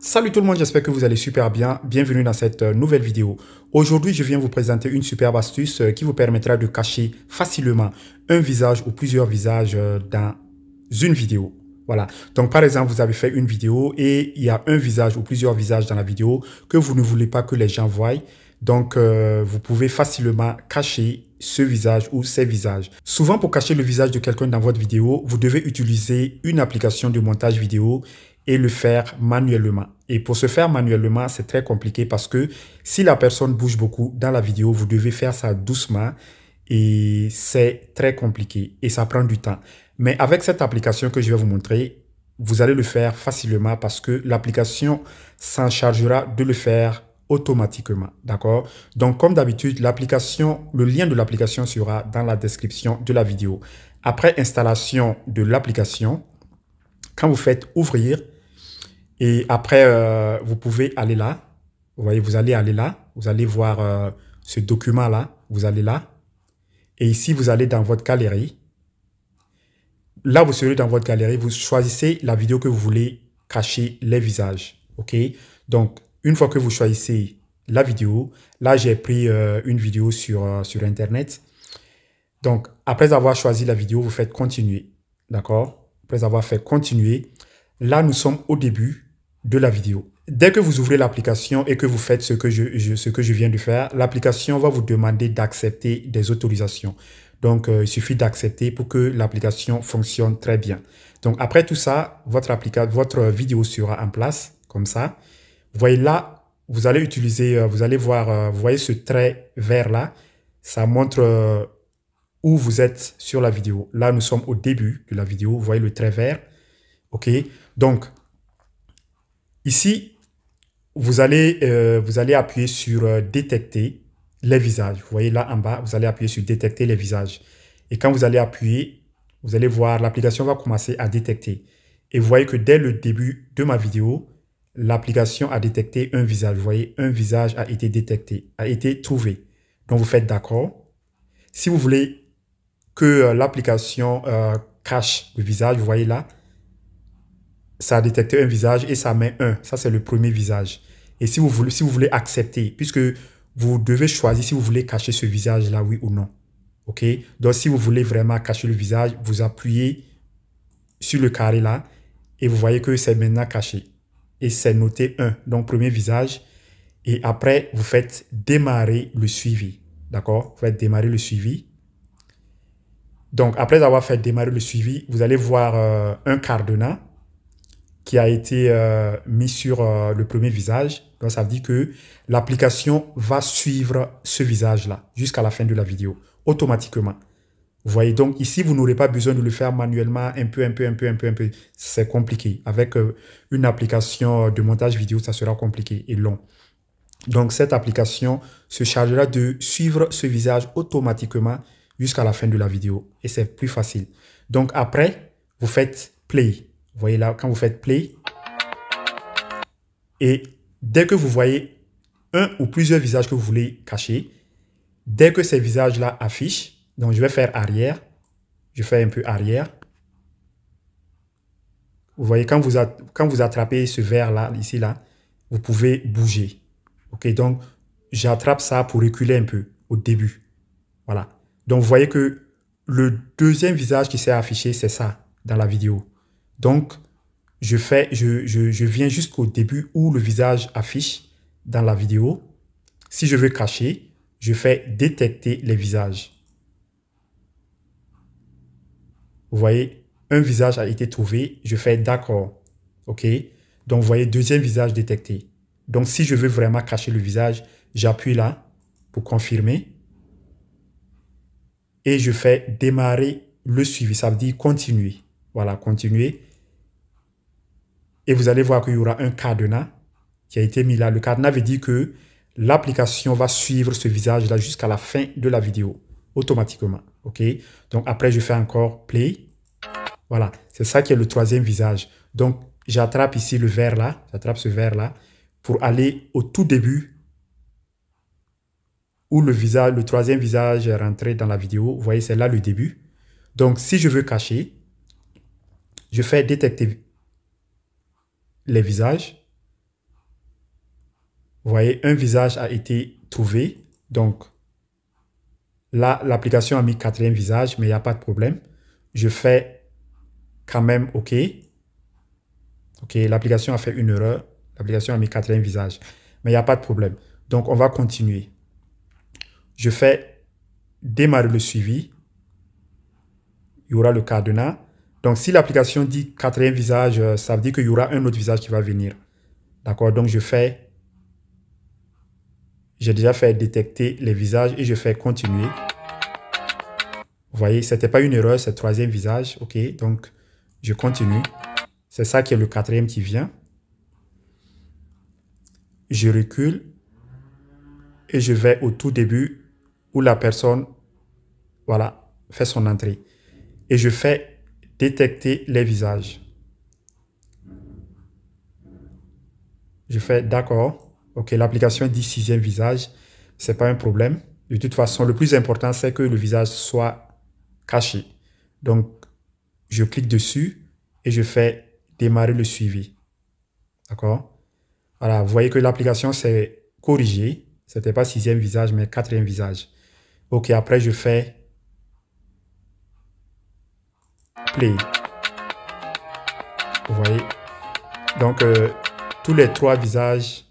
Salut tout le monde, j'espère que vous allez super bien. Bienvenue dans cette euh, nouvelle vidéo. Aujourd'hui, je viens vous présenter une superbe astuce euh, qui vous permettra de cacher facilement un visage ou plusieurs visages euh, dans une vidéo. Voilà. Donc, par exemple, vous avez fait une vidéo et il y a un visage ou plusieurs visages dans la vidéo que vous ne voulez pas que les gens voient. Donc, vous pouvez facilement cacher ce visage ou ces visages. Souvent, pour cacher le visage de quelqu'un dans votre vidéo, vous devez utiliser une application de montage vidéo et le faire manuellement. Et pour se faire manuellement, c'est très compliqué parce que si la personne bouge beaucoup dans la vidéo, vous devez faire ça doucement et c'est très compliqué et ça prend du temps. Mais avec cette application que je vais vous montrer, vous allez le faire facilement parce que l'application s'en chargera de le faire automatiquement. D'accord Donc, comme d'habitude, l'application, le lien de l'application sera dans la description de la vidéo. Après installation de l'application, quand vous faites ouvrir, et après, euh, vous pouvez aller là. Vous voyez, vous allez aller là. Vous allez voir euh, ce document-là. Vous allez là. Et ici, vous allez dans votre galerie. Là, vous serez dans votre galerie. Vous choisissez la vidéo que vous voulez cacher les visages. OK Donc, une fois que vous choisissez la vidéo, là, j'ai pris euh, une vidéo sur, sur Internet. Donc, après avoir choisi la vidéo, vous faites continuer. D'accord Après avoir fait continuer, là, nous sommes au début de la vidéo. Dès que vous ouvrez l'application et que vous faites ce que je, ce que je viens de faire, l'application va vous demander d'accepter des autorisations. Donc, euh, il suffit d'accepter pour que l'application fonctionne très bien. Donc, après tout ça, votre, votre vidéo sera en place, comme ça. Vous voyez là, vous allez utiliser, euh, vous allez voir, euh, vous voyez ce trait vert là, ça montre où vous êtes sur la vidéo. Là, nous sommes au début de la vidéo, vous voyez le trait vert. OK Donc, Ici, vous allez, euh, vous allez appuyer sur euh, détecter les visages. Vous voyez là en bas, vous allez appuyer sur détecter les visages. Et quand vous allez appuyer, vous allez voir l'application va commencer à détecter. Et vous voyez que dès le début de ma vidéo, l'application a détecté un visage. Vous voyez, un visage a été détecté, a été trouvé. Donc, vous faites d'accord. Si vous voulez que euh, l'application cache le visage, vous voyez là, ça a détecté un visage et ça met un. Ça, c'est le premier visage. Et si vous voulez, si vous voulez accepter, puisque vous devez choisir si vous voulez cacher ce visage-là, oui ou non. OK? Donc, si vous voulez vraiment cacher le visage, vous appuyez sur le carré-là et vous voyez que c'est maintenant caché. Et c'est noté un donc premier visage. Et après, vous faites démarrer le suivi. D'accord Vous faites démarrer le suivi. Donc, après avoir fait démarrer le suivi, vous allez voir euh, un cardinal qui a été euh, mis sur euh, le premier visage. Donc, ça veut dire que l'application va suivre ce visage-là jusqu'à la fin de la vidéo, automatiquement. Vous voyez, donc ici, vous n'aurez pas besoin de le faire manuellement, un peu, un peu, un peu, un peu, un peu. C'est compliqué. Avec euh, une application de montage vidéo, ça sera compliqué et long. Donc, cette application se chargera de suivre ce visage automatiquement jusqu'à la fin de la vidéo. Et c'est plus facile. Donc, après, vous faites play. Vous voyez là, quand vous faites play, et dès que vous voyez un ou plusieurs visages que vous voulez cacher, dès que ces visages-là affichent, donc je vais faire arrière, je fais un peu arrière. Vous voyez, quand vous, quand vous attrapez ce verre-là, ici, là, vous pouvez bouger. OK, donc j'attrape ça pour reculer un peu au début. Voilà. Donc vous voyez que le deuxième visage qui s'est affiché, c'est ça dans la vidéo. Donc, je, viens jusqu'au début où le visage affiche dans la vidéo. Si je veux cacher, je fais détecter les visages. Vous voyez, un visage a été trouvé, je fais d'accord. OK Donc, vous voyez, deuxième visage détecté. Donc, si je veux vraiment cacher le visage, j'appuie là pour confirmer. Et je fais démarrer le suivi. Ça veut dire continuer. Voilà, continuer. Et vous allez voir qu'il y aura un cadenas qui a été mis là. Le cadenas veut dire que l'application va suivre ce visage-là jusqu'à la fin de la vidéo, automatiquement. OK Donc, après, je fais encore play. Voilà, c'est ça qui est le troisième visage. Donc, j'attrape ici le verre là, j'attrape ce verre là, pour aller au tout début où le, visage, le troisième visage est rentré dans la vidéo. Vous voyez, c'est là le début. Donc, si je veux cacher, je fais détecter les visages. Vous voyez, un visage a été trouvé. Donc, là, l'application a mis quatrième visage, mais il n'y a pas de problème. Je fais quand même OK. OK, l'application a fait une erreur. L'application a mis quatrième visage. Mais il n'y a pas de problème. Donc, on va continuer. Je fais démarrer le suivi. Il y aura le cardona. Donc, si l'application dit quatrième visage, euh, ça veut dire qu'il y aura un autre visage qui va venir. D'accord Donc, je fais... J'ai déjà fait détecter les visages et je fais continuer. Vous voyez, ce n'était pas une erreur, c'est troisième visage. OK, donc je continue. C'est ça qui est le quatrième qui vient. Je recule et je vais au tout début où la personne voilà, fait son entrée. Et je fais détecter les visages. Je fais d'accord. OK, l'application dit sixième visage. Ce n'est pas un problème. De toute façon, le plus important, c'est que le visage soit caché. Donc, je clique dessus et je fais démarrer le suivi. D'accord Voilà, vous voyez que l'application s'est corrigée. Ce n'était pas sixième visage, mais quatrième visage. OK, après, je fais play. Vous voyez Donc, euh, tous les trois visages,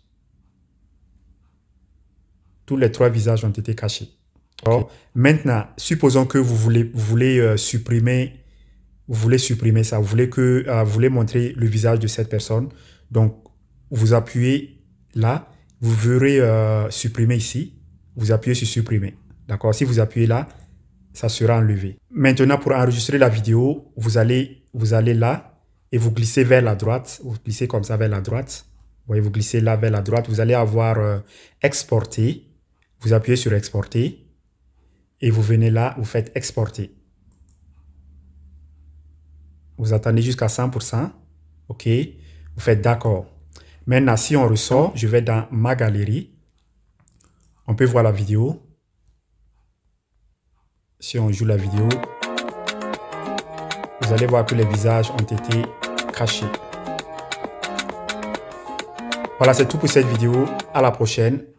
tous les trois visages ont été cachés. Maintenant, supposons que vous voulez, voulez euh, supprimer, vous voulez supprimer ça, vous voulez que, euh, vous voulez montrer le visage de cette personne. Donc, vous appuyez là, vous verrez supprimer ici, vous appuyez sur supprimer. D'accord Si vous appuyez là, ça sera enlevé. Maintenant, pour enregistrer la vidéo, vous allez, vous allez là et vous glissez vers la droite. Vous glissez comme ça vers la droite. Vous voyez, vous glissez là vers la droite. Vous allez avoir exporter. Euh, exporté. Vous appuyez sur exporter et vous venez là, vous faites exporter. Vous attendez jusqu'à 100%. OK. Vous faites d'accord. Maintenant, si on ressort, je vais dans ma galerie. On peut voir la vidéo si on joue la vidéo, vous allez voir que les visages ont été crachés. Voilà, c'est tout pour cette vidéo. À la prochaine.